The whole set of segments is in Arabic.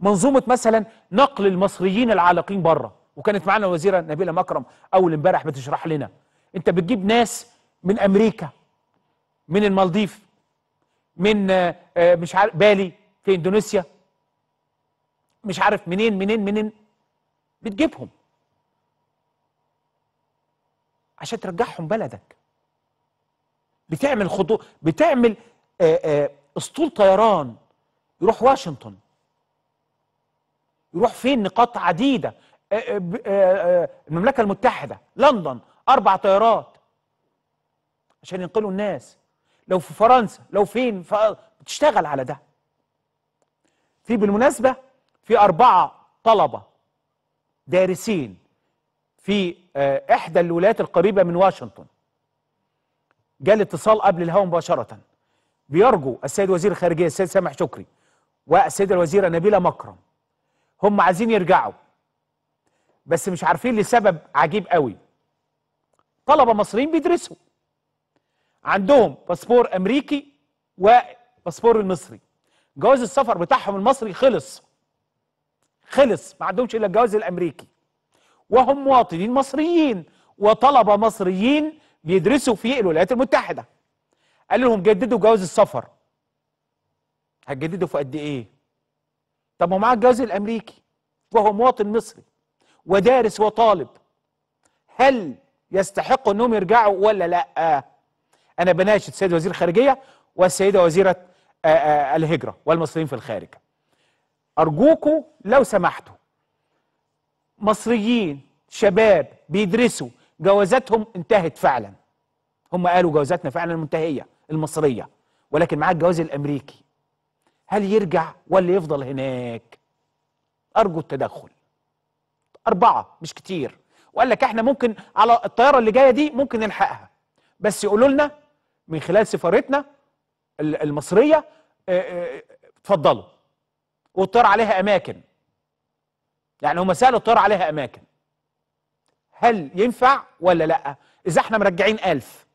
منظومه مثلا نقل المصريين العالقين بره وكانت معانا وزيره نبيله مكرم اول امبارح بتشرح لنا انت بتجيب ناس من امريكا من المالديف من آه، آه، مش عارف بالي في اندونيسيا مش عارف منين منين منين بتجيبهم عشان ترجعهم بلدك بتعمل خطوط بتعمل آه، اسطول طيران يروح واشنطن يروح فين نقاط عديده المملكه المتحده لندن اربع طيارات عشان ينقلوا الناس لو في فرنسا لو فين بتشتغل على ده في بالمناسبه في اربعه طلبه دارسين في احدى الولايات القريبه من واشنطن جال اتصال قبل الهوا مباشره بيرجو السيد وزير الخارجيه السيد سامح شكري والسيده الوزيره نبيله مكرم هم عايزين يرجعوا بس مش عارفين لسبب عجيب قوي طلبه مصريين بيدرسوا عندهم باسبور امريكي وباسبور المصري جواز السفر بتاعهم المصري خلص خلص ما عندهمش الا الجواز الامريكي وهم مواطنين مصريين وطلبه مصريين بيدرسوا في الولايات المتحده قال لهم جددوا جواز السفر هتجددوا في قد ايه طب ومعاه الجواز الامريكي وهو مواطن مصري ودارس وطالب هل يستحق انهم يرجعوا ولا لا انا بناشد سيد وزير الخارجيه والسيده وزيره آه، آه، الهجره والمصريين في الخارج ارجوكم لو سمحتوا مصريين شباب بيدرسوا جوازاتهم انتهت فعلا هم قالوا جوازاتنا فعلا منتهيه المصريه ولكن معاك الجواز الامريكي هل يرجع ولا يفضل هناك أرجو التدخل أربعة مش كتير وقال لك احنا ممكن على الطيارة اللي جاية دي ممكن نلحقها بس يقولوا لنا من خلال سفارتنا المصرية آه، آه، اتفضلوا والطيارة عليها أماكن يعني هم سألوا الطيارة عليها أماكن هل ينفع ولا لأ إذا احنا مرجعين ألف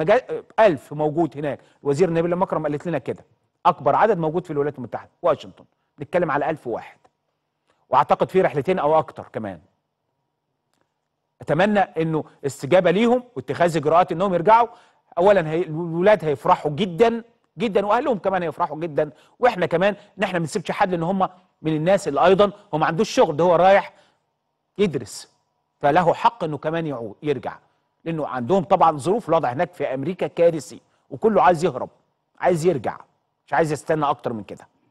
آه، ألف موجود هناك وزير نبيل مكرم قالت لنا كده اكبر عدد موجود في الولايات المتحده واشنطن بنتكلم على 1000 واحد واعتقد في رحلتين او اكتر كمان اتمنى انه استجابه ليهم واتخاذ اجراءات انهم يرجعوا اولا هي الولاد هيفرحوا جدا جدا واهلهم كمان هيفرحوا جدا واحنا كمان ان احنا ما بنسيبش حد لان هم من الناس اللي ايضا هو ما عندوش شغل ده هو رايح يدرس فله حق انه كمان يعود يرجع لانه عندهم طبعا ظروف الوضع هناك في امريكا كارثي وكله عايز يهرب عايز يرجع مش عايز يستنى اكتر من كده